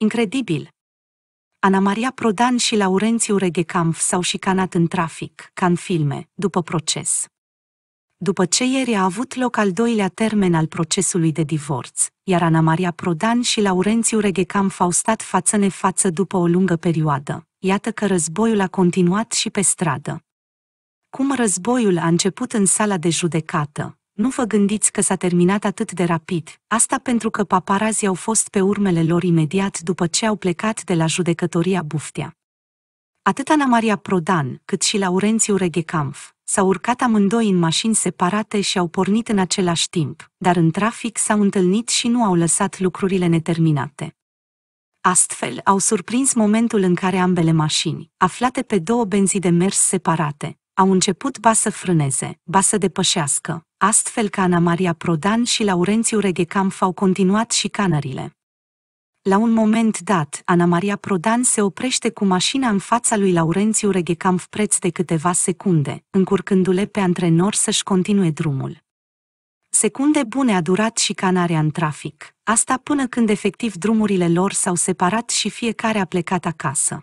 Incredibil! Ana Maria Prodan și Laurențiu Reghecamp s-au șicanat în trafic, ca în filme, după proces. După ce ieri a avut loc al doilea termen al procesului de divorț, iar Ana Maria Prodan și Laurențiu Reghecamp au stat față față după o lungă perioadă, iată că războiul a continuat și pe stradă. Cum războiul a început în sala de judecată, nu vă gândiți că s-a terminat atât de rapid, asta pentru că paparazii au fost pe urmele lor imediat după ce au plecat de la judecătoria Buftea. Atât Ana Maria Prodan, cât și Laurențiu Reghecamf s-au urcat amândoi în mașini separate și au pornit în același timp, dar în trafic s-au întâlnit și nu au lăsat lucrurile neterminate. Astfel, au surprins momentul în care ambele mașini, aflate pe două benzi de mers separate, au început ba să frâneze, ba să depășească, astfel că Ana Maria Prodan și Laurențiu Reghecamp au continuat și canările. La un moment dat, Ana Maria Prodan se oprește cu mașina în fața lui Laurențiu Reghecamp preț de câteva secunde, încurcându-le pe antrenor să-și continue drumul. Secunde bune a durat și canarea în trafic, asta până când efectiv drumurile lor s-au separat și fiecare a plecat acasă.